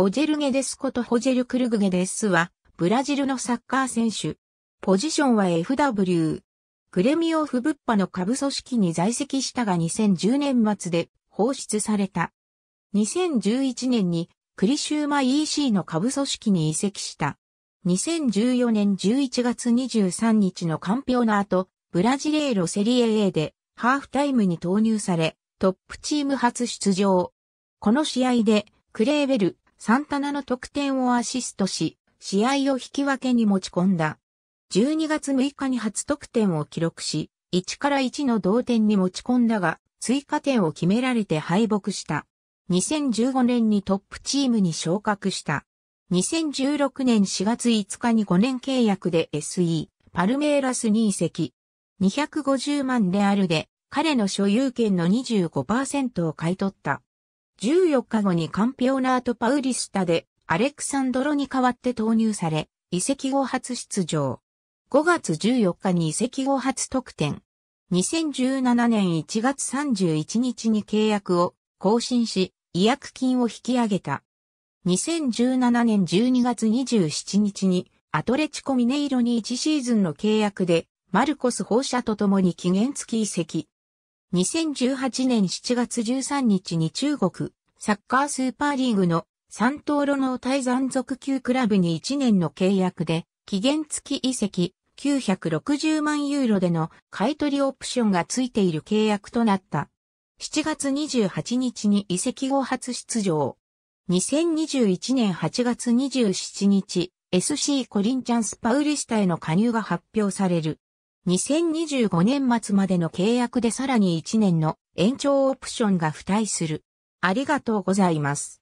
ホジェルゲデスことホジェルクルグゲデスは、ブラジルのサッカー選手。ポジションは FW。グレミオフブッパの下部組織に在籍したが2010年末で放出された。2011年にクリシューマ EC の下部組織に移籍した。2014年11月23日の完票の後、ブラジレーロセリエ A でハーフタイムに投入され、トップチーム初出場。この試合でクレーベル、サンタナの得点をアシストし、試合を引き分けに持ち込んだ。12月6日に初得点を記録し、1から1の同点に持ち込んだが、追加点を決められて敗北した。2015年にトップチームに昇格した。2016年4月5日に5年契約で SE、パルメーラスに移籍。250万レアルで彼の所有権の25%を買い取った。14日後にカンピオナート・パウリスタでアレクサンドロに代わって投入され、移籍後初出場。5月14日に移籍後初得点。2017年1月31日に契約を更新し、違約金を引き上げた。2017年12月27日にアトレチコミネイロに1シーズンの契約でマルコス放射と共に期限付き移籍。2018年7月13日に中国サッカースーパーリーグの三東路の対山属級クラブに1年の契約で期限付き移籍960万ユーロでの買取オプションが付いている契約となった。7月28日に移籍後初出場。2021年8月27日、SC コリンチャンスパウリスタへの加入が発表される。2025年末までの契約でさらに1年の延長オプションが付帯する。ありがとうございます。